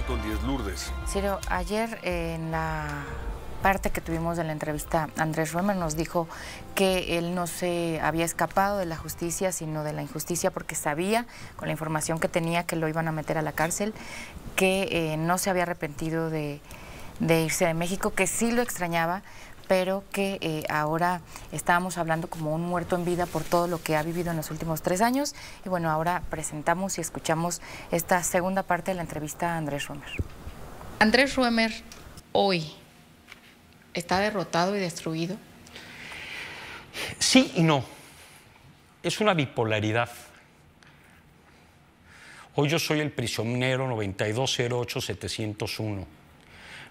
con Lourdes. Ciro, ayer en la parte que tuvimos de la entrevista, Andrés Römer nos dijo que él no se había escapado de la justicia, sino de la injusticia, porque sabía, con la información que tenía, que lo iban a meter a la cárcel, que eh, no se había arrepentido de, de irse de México, que sí lo extrañaba, pero que eh, ahora estábamos hablando como un muerto en vida por todo lo que ha vivido en los últimos tres años. Y bueno, ahora presentamos y escuchamos esta segunda parte de la entrevista a Andrés Ruemer. Andrés Ruemer hoy está derrotado y destruido. Sí y no. Es una bipolaridad. Hoy yo soy el prisionero 9208701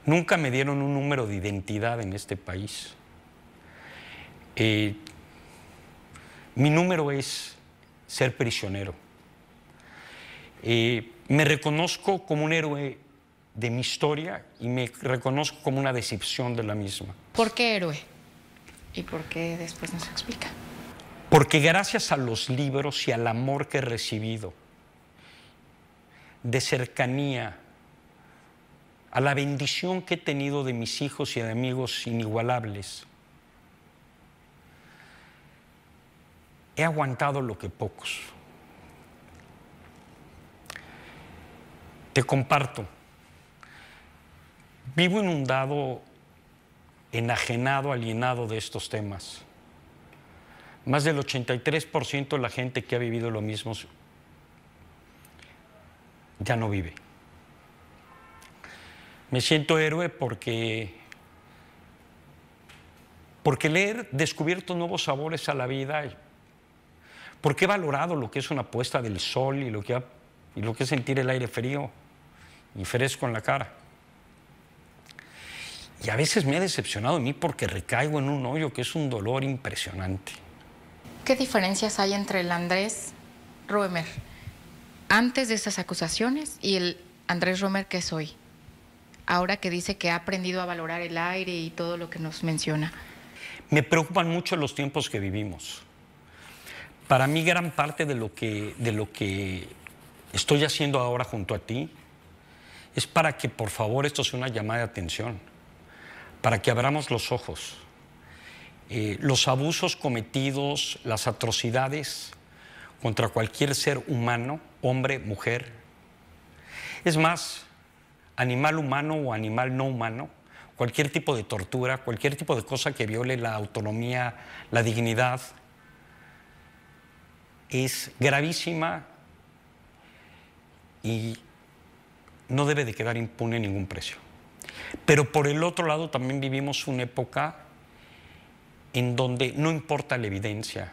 Nunca me dieron un número de identidad en este país. Eh, mi número es ser prisionero. Eh, me reconozco como un héroe de mi historia y me reconozco como una decepción de la misma. ¿Por qué héroe? ¿Y por qué después nos explica? Porque gracias a los libros y al amor que he recibido, de cercanía, a la bendición que he tenido de mis hijos y de amigos inigualables. He aguantado lo que pocos. Te comparto. Vivo inundado, enajenado, alienado de estos temas. Más del 83% de la gente que ha vivido lo mismo ya no vive. Me siento héroe porque, porque le he descubierto nuevos sabores a la vida, porque he valorado lo que es una puesta del sol y lo que, y lo que es sentir el aire frío y fresco en la cara. Y a veces me ha decepcionado a mí porque recaigo en un hoyo que es un dolor impresionante. ¿Qué diferencias hay entre el Andrés Roemer antes de estas acusaciones y el Andrés Roemer que es hoy? ahora que dice que ha aprendido a valorar el aire y todo lo que nos menciona? Me preocupan mucho los tiempos que vivimos. Para mí gran parte de lo que, de lo que estoy haciendo ahora junto a ti es para que por favor esto sea una llamada de atención, para que abramos los ojos. Eh, los abusos cometidos, las atrocidades contra cualquier ser humano, hombre, mujer. Es más, animal humano o animal no humano, cualquier tipo de tortura, cualquier tipo de cosa que viole la autonomía, la dignidad, es gravísima y no debe de quedar impune ningún precio. Pero por el otro lado también vivimos una época en donde no importa la evidencia,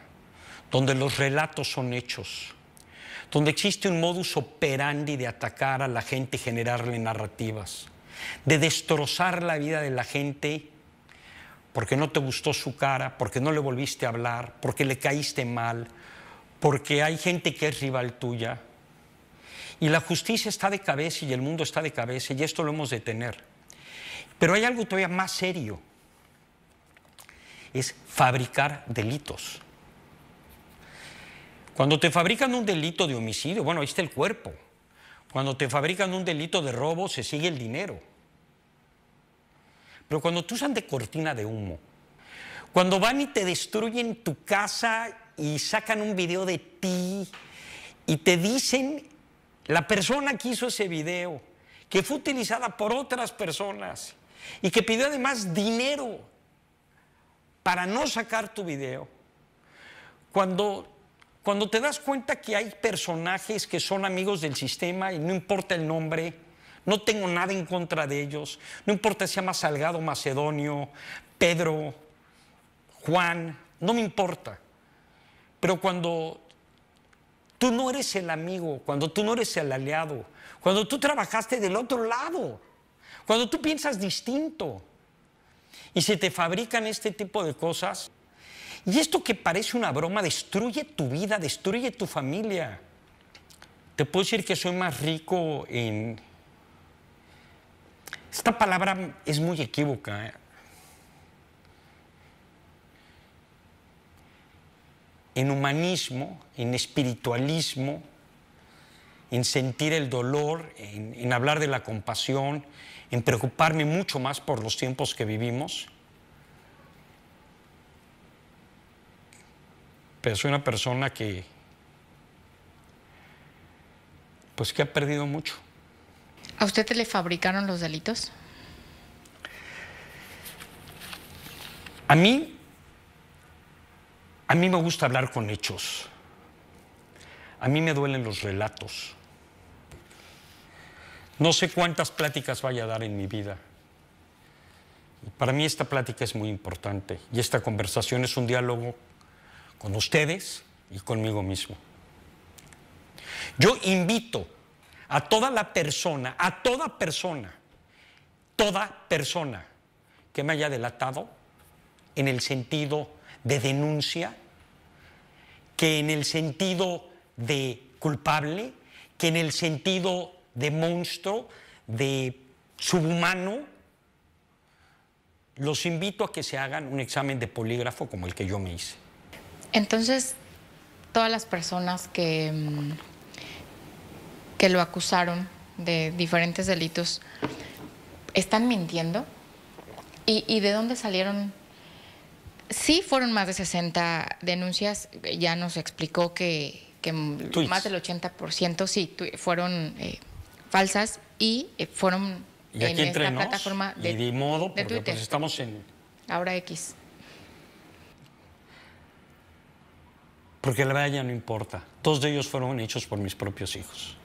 donde los relatos son hechos, donde existe un modus operandi de atacar a la gente y generarle narrativas, de destrozar la vida de la gente porque no te gustó su cara, porque no le volviste a hablar, porque le caíste mal, porque hay gente que es rival tuya. Y la justicia está de cabeza y el mundo está de cabeza y esto lo hemos de tener. Pero hay algo todavía más serio. Es fabricar delitos. Cuando te fabrican un delito de homicidio, bueno, ahí está el cuerpo. Cuando te fabrican un delito de robo, se sigue el dinero. Pero cuando te usan de cortina de humo, cuando van y te destruyen tu casa y sacan un video de ti y te dicen, la persona que hizo ese video, que fue utilizada por otras personas y que pidió además dinero para no sacar tu video, cuando cuando te das cuenta que hay personajes que son amigos del sistema y no importa el nombre, no tengo nada en contra de ellos, no importa si se llama Salgado Macedonio, Pedro, Juan, no me importa. Pero cuando tú no eres el amigo, cuando tú no eres el aliado, cuando tú trabajaste del otro lado, cuando tú piensas distinto y se te fabrican este tipo de cosas, y esto que parece una broma destruye tu vida, destruye tu familia. Te puedo decir que soy más rico en... Esta palabra es muy equívoca. ¿eh? En humanismo, en espiritualismo, en sentir el dolor, en hablar de la compasión, en preocuparme mucho más por los tiempos que vivimos. Pero soy una persona que, pues que ha perdido mucho. ¿A usted le fabricaron los delitos? A mí, a mí me gusta hablar con hechos. A mí me duelen los relatos. No sé cuántas pláticas vaya a dar en mi vida. Para mí esta plática es muy importante y esta conversación es un diálogo con ustedes y conmigo mismo. Yo invito a toda la persona, a toda persona, toda persona que me haya delatado en el sentido de denuncia, que en el sentido de culpable, que en el sentido de monstruo, de subhumano, los invito a que se hagan un examen de polígrafo como el que yo me hice. Entonces, todas las personas que, mm, que lo acusaron de diferentes delitos están mintiendo. ¿Y, de dónde salieron? Sí, fueron más de 60 denuncias. Ya nos explicó que, más del 80% sí fueron eh, falsas y eh, fueron en esta plataforma de, pues, Twitter. estamos en ahora X. porque la verdad ya no importa. Todos de ellos fueron hechos por mis propios hijos,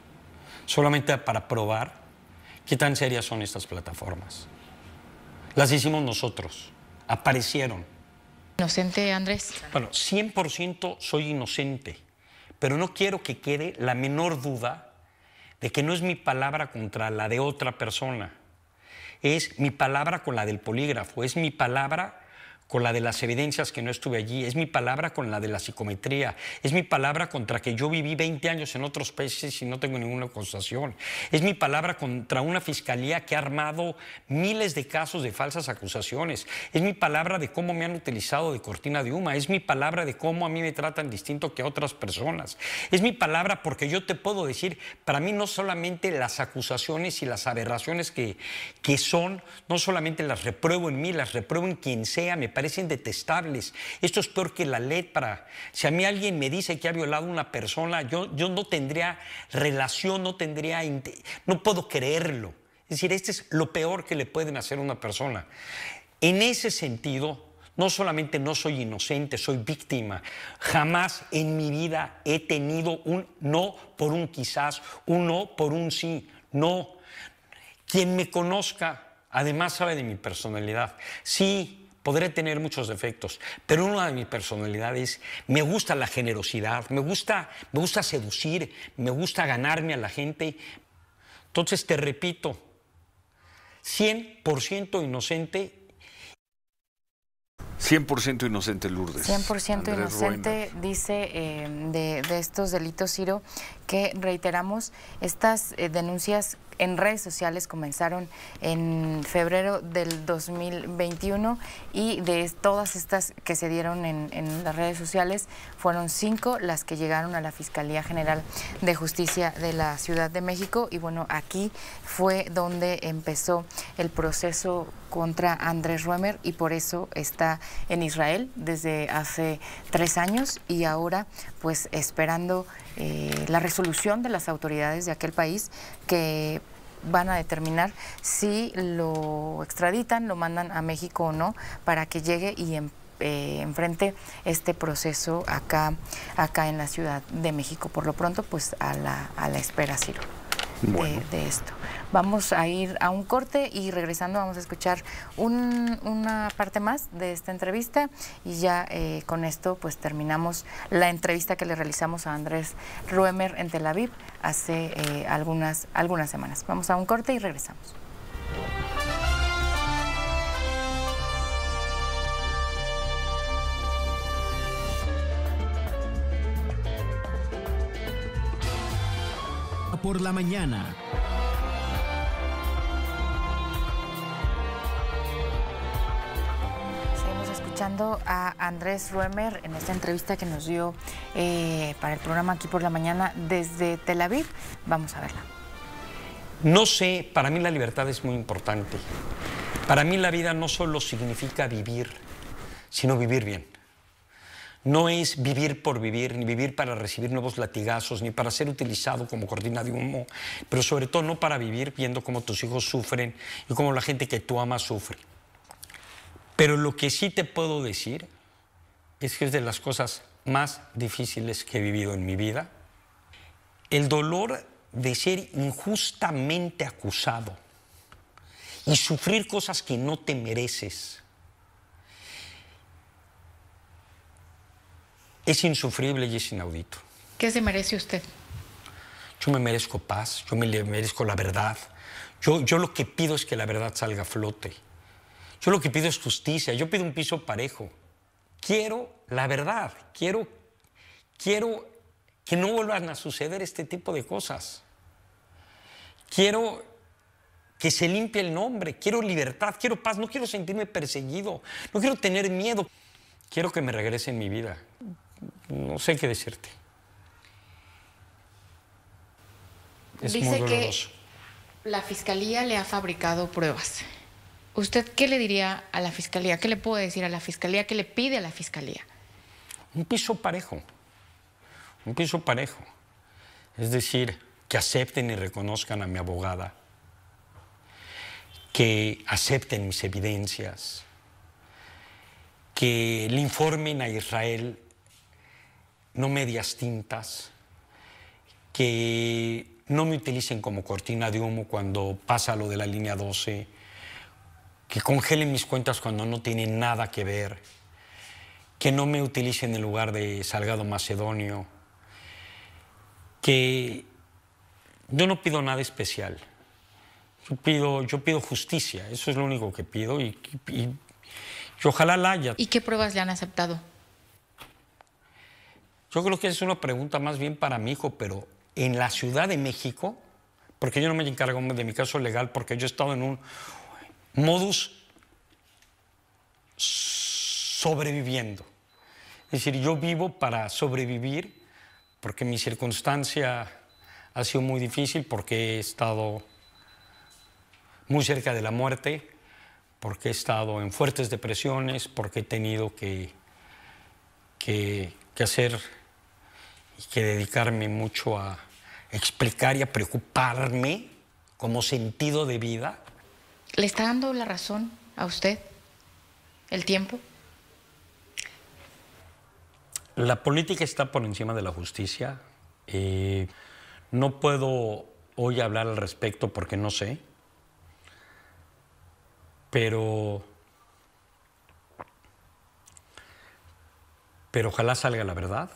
solamente para probar qué tan serias son estas plataformas. Las hicimos nosotros, aparecieron. ¿Inocente, Andrés? Bueno, 100% soy inocente, pero no quiero que quede la menor duda de que no es mi palabra contra la de otra persona, es mi palabra con la del polígrafo, es mi palabra con la de las evidencias que no estuve allí, es mi palabra con la de la psicometría, es mi palabra contra que yo viví 20 años en otros países y no tengo ninguna acusación, es mi palabra contra una fiscalía que ha armado miles de casos de falsas acusaciones, es mi palabra de cómo me han utilizado de cortina de huma, es mi palabra de cómo a mí me tratan distinto que a otras personas, es mi palabra porque yo te puedo decir, para mí no solamente las acusaciones y las aberraciones que, son, no solamente las repruebo en mí, las repruebo en quien sea, me parecen detestables. Esto es peor que la lepra. Si a mí alguien me dice que ha violado a una persona, yo, yo no tendría relación, no tendría, no puedo creerlo. Es decir, este es lo peor que le pueden hacer a una persona. En ese sentido, no solamente no soy inocente, soy víctima. Jamás en mi vida he tenido un no por un quizás, un no por un sí. No. Quien me conozca, además sabe de mi personalidad. Sí, Podré tener muchos defectos, pero una de mis personalidades, me gusta la generosidad, me gusta, me gusta seducir, me gusta ganarme a la gente. Entonces te repito, 100% inocente 100% inocente, Lourdes. 100% inocente, dice eh, de, estos delitos, Ciro, que reiteramos estas eh, denuncias en redes sociales comenzaron en febrero del 2021 y de todas estas que se dieron en, en, las redes sociales fueron cinco las que llegaron a la Fiscalía General de Justicia de la Ciudad de México y bueno, aquí fue donde empezó el proceso contra Andrés Ruemer y por eso está en Israel desde hace tres años y ahora pues esperando eh, la resolución de las autoridades de aquel país que van a determinar si lo extraditan, lo mandan a México o no, para que llegue y em-, eh, enfrente este proceso acá, acá en la Ciudad de México. Por lo pronto, pues a la, a la espera, Ciro de, esto. Vamos a ir a un corte y regresando vamos a escuchar una parte más de esta entrevista y ya eh, con esto pues terminamos la entrevista que le realizamos a Andrés Ruemer en Tel Aviv hace eh, algunas, algunas semanas. Vamos a un corte y regresamos. por la mañana. Seguimos escuchando a Andrés Ruemer en esta entrevista que nos dio eh, para el programa aquí por la mañana desde Tel Aviv. Vamos a verla. No sé, para mí la libertad es muy importante. Para mí la vida no solo significa vivir, sino vivir bien no es vivir por vivir, ni vivir para recibir nuevos latigazos, ni para ser utilizado como cortina de humo, pero sobre todo no para vivir viendo cómo tus hijos sufren y cómo la gente que tú amas sufre. Pero lo que sí te puedo decir es que es de las cosas más difíciles que he vivido en mi vida. El dolor de ser injustamente acusado y sufrir cosas que no te mereces es insufrible y es inaudito. ¿Qué se merece usted? Yo me merezco paz, yo me merezco la verdad. Yo, yo lo que pido es que la verdad salga a flote. Yo lo que pido es justicia, yo pido un piso parejo. Quiero la verdad, quiero, quiero que no vuelvan a suceder este tipo de cosas. Quiero que se limpie el nombre, quiero libertad, quiero paz, no quiero sentirme perseguido, no quiero tener miedo, quiero que me regrese en mi vida no sé qué decirte. Dice que la fiscalía le ha fabricado pruebas. ¿Usted qué le diría a la fiscalía? ¿Qué le puede decir a la fiscalía? ¿Qué le pide a la fiscalía? Un piso parejo. Un piso parejo. Es decir, que acepten y reconozcan a mi abogada, que acepten mis evidencias, que le informen a Israel no medias tintas, que no me utilicen como cortina de humo cuando pasa lo de la línea 12, que congelen mis cuentas cuando no tienen nada que ver, que no me utilicen en lugar de Salgado Macedonio, que yo no pido nada especial. Yo pido, justicia, eso es lo único que pido y ojalá la haya. ¿Y qué pruebas le han aceptado? Yo creo que es una pregunta más bien para mi hijo, pero en la Ciudad de México, porque yo no me encargo de mi caso legal, porque yo he estado en un modus sobreviviendo. Es decir, yo vivo para sobrevivir porque mi circunstancia ha sido muy difícil, porque he estado muy cerca de la muerte, porque he estado en fuertes depresiones, porque he tenido que, que, que hacer que dedicarme mucho a explicar y a preocuparme como sentido de vida. ¿Le está dando la razón a usted el tiempo? La política está por encima de la justicia. Eh, no puedo hoy hablar al respecto porque no sé. Pero. Pero ojalá salga la verdad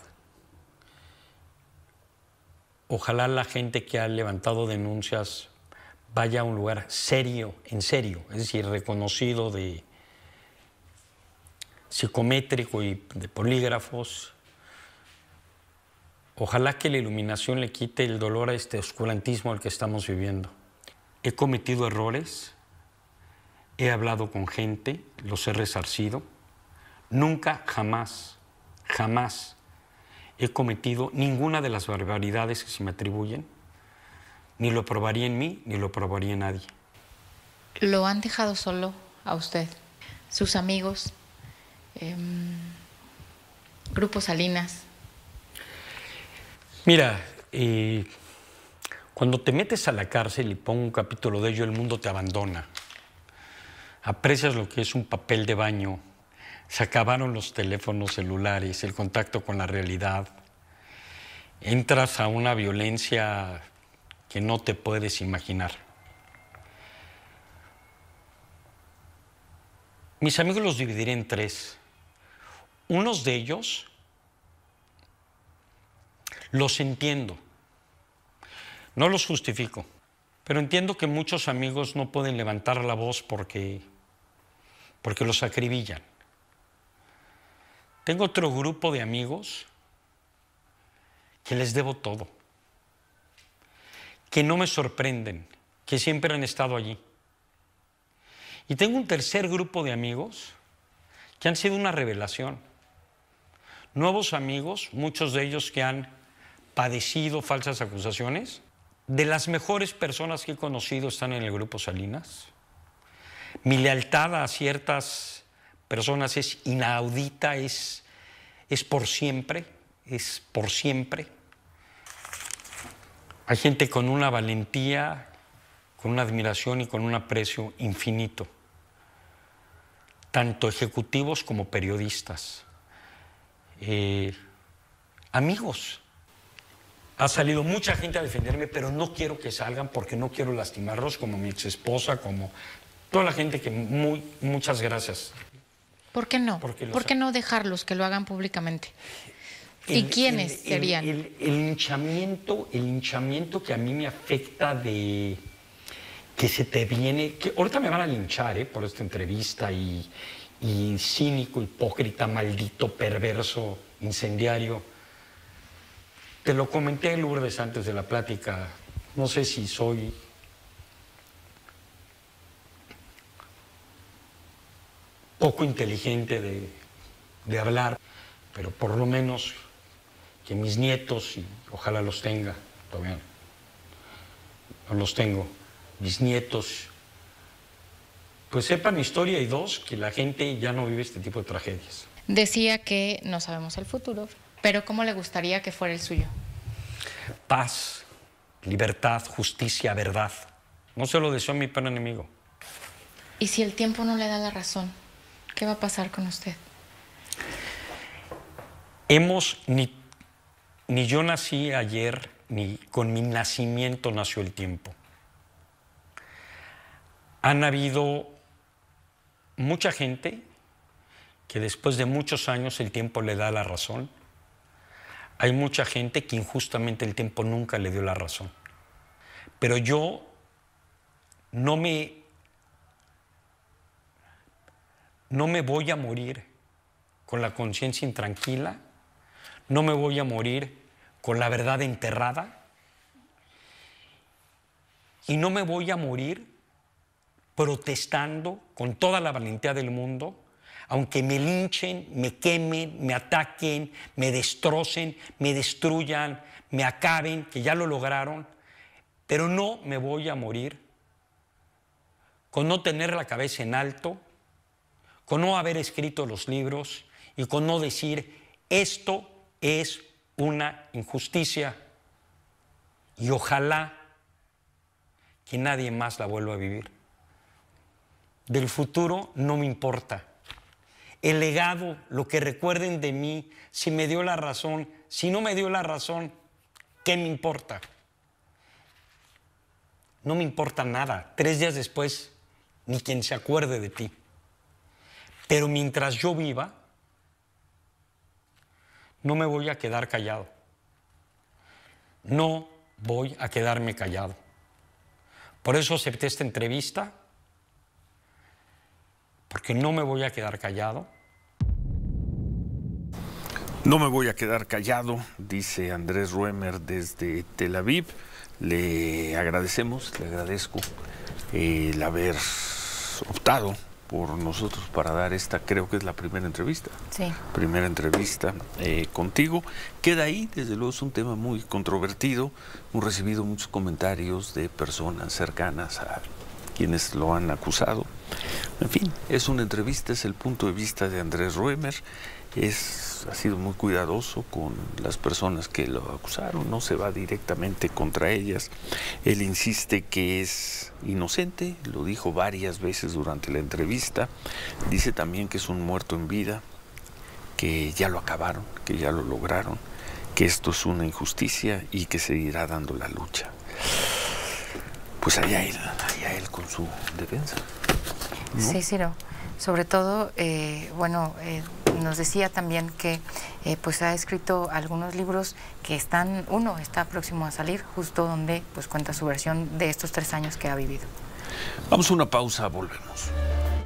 ojalá la gente que ha levantado denuncias vaya a un lugar serio, en serio, es decir, reconocido de psicométrico y de polígrafos. Ojalá que la iluminación le quite el dolor a este oscurantismo al que estamos viviendo. He cometido errores, he hablado con gente, los he resarcido. Nunca, jamás, jamás he cometido ninguna de las barbaridades que se me atribuyen, ni lo probaría en mí, ni lo probaría en nadie. ¿Lo han dejado solo a usted? ¿Sus amigos? Em, grupos Salinas? Mira, eh, cuando te metes a la cárcel, y pongo un capítulo de ello, el mundo te abandona. Aprecias lo que es un papel de baño, se acabaron los teléfonos celulares, el contacto con la realidad. Entras a una violencia que no te puedes imaginar. Mis amigos los dividiré en tres. Unos de ellos los entiendo. No los justifico, pero entiendo que muchos amigos no pueden levantar la voz porque, porque los acribillan. Tengo otro grupo de amigos que les debo todo, que no me sorprenden, que siempre han estado allí. Y tengo un tercer grupo de amigos que han sido una revelación. Nuevos amigos, muchos de ellos que han padecido falsas acusaciones. De las mejores personas que he conocido están en el grupo Salinas. Mi lealtad a ciertas personas es inaudita, es, es por siempre, es por siempre. Hay gente con una valentía, con una admiración y con un aprecio infinito, tanto ejecutivos como periodistas, eh, amigos. Ha salido mucha gente a defenderme, pero no quiero que salgan porque no quiero lastimarlos, como mi ex como toda la gente que muy, muchas gracias. ¿Por qué no? ¿Por qué no dejarlos que lo hagan públicamente? ¿Y quiénes serían? El, hinchamiento, el hinchamiento que a mí me afecta de que se te viene, que ahorita me van a linchar ¿eh? por esta entrevista y, y cínico, hipócrita, maldito, perverso, incendiario. Te lo comenté, Lourdes, antes de la plática. No sé si soy poco inteligente de, hablar, pero por lo menos que mis nietos, y ojalá los tenga, todavía no los tengo, mis nietos, pues sepan historia y dos, que la gente ya no vive este tipo de tragedias. Decía que no sabemos el futuro, pero ¿cómo le gustaría que fuera el suyo? Paz, libertad, justicia, verdad. No se lo deseo a mi pan enemigo. ¿Y si el tiempo no le da la razón? ¿Qué va a pasar con usted? Hemos, ni, ni yo nací ayer, ni con mi nacimiento nació el tiempo. Han habido mucha gente que después de muchos años el tiempo le da la razón. Hay mucha gente que injustamente el tiempo nunca le dio la razón. Pero yo no me no me voy a morir con la conciencia intranquila, no me voy a morir con la verdad enterrada y no me voy a morir protestando con toda la valentía del mundo, aunque me linchen, me quemen, me ataquen, me destrocen, me destruyan, me acaben, que ya lo lograron, pero no me voy a morir con no tener la cabeza en alto con no haber escrito los libros y con no decir, esto es una injusticia y ojalá que nadie más la vuelva a vivir. Del futuro no me importa. El legado, lo que recuerden de mí, si me dio la razón, si no me dio la razón, ¿qué me importa? No me importa nada. Tres días después, ni quien se acuerde de ti. Pero mientras yo viva, no me voy a quedar callado. No voy a quedarme callado. Por eso acepté esta entrevista, porque no me voy a quedar callado. No me voy a quedar callado, dice Andrés Ruemer desde Tel Aviv. Le agradecemos, le agradezco el haber optado por nosotros para dar esta, creo que es la primera entrevista. Sí. Primera entrevista eh, contigo. Queda ahí, desde luego es un tema muy controvertido. Hemos recibido muchos comentarios de personas cercanas a quienes lo han acusado. En fin, es una entrevista, es el punto de vista de Andrés Ruemer es, ha sido muy cuidadoso con las personas que lo acusaron, no se va directamente contra ellas. Él insiste que es inocente, lo dijo varias veces durante la entrevista, dice también que es un muerto en vida, que ya lo acabaron, que ya lo lograron, que esto es una injusticia y que seguirá dando la lucha. Pues allá él, allá él con su defensa. Sí, Sí, no, Sobre todo, eh, bueno, eh, nos decía también que eh, pues ha escrito algunos libros que están, uno está próximo a salir, justo donde pues cuenta su versión de estos tres años que ha vivido. Vamos a una pausa, volvemos.